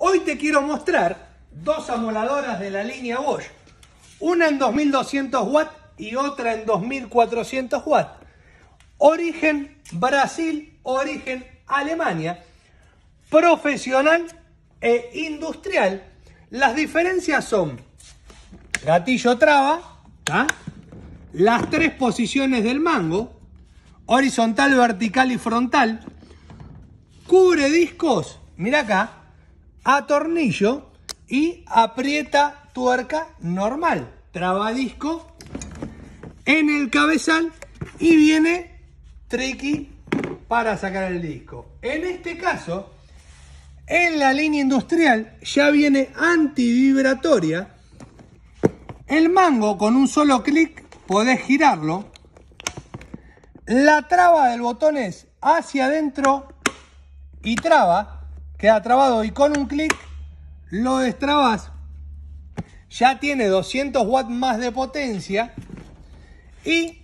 Hoy te quiero mostrar dos amoladoras de la línea Bosch. Una en 2200 watts y otra en 2400 watts. Origen Brasil, origen Alemania. Profesional e industrial. Las diferencias son gatillo traba, las tres posiciones del mango, horizontal, vertical y frontal. Cubre discos, mira acá, atornillo y aprieta tuerca normal. traba disco en el cabezal y viene tricky para sacar el disco. En este caso, en la línea industrial ya viene antivibratoria. El mango con un solo clic podés girarlo. La traba del botón es hacia adentro y traba queda trabado y con un clic lo destrabas. Ya tiene 200 watts más de potencia y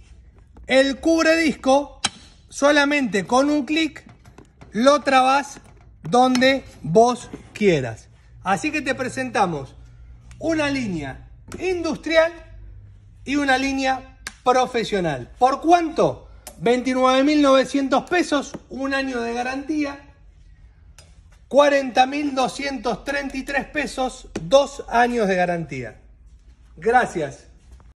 el cubre disco solamente con un clic lo trabas donde vos quieras. Así que te presentamos una línea industrial y una línea profesional. ¿Por cuánto? 29.900 pesos, un año de garantía 40.233 pesos, dos años de garantía. Gracias.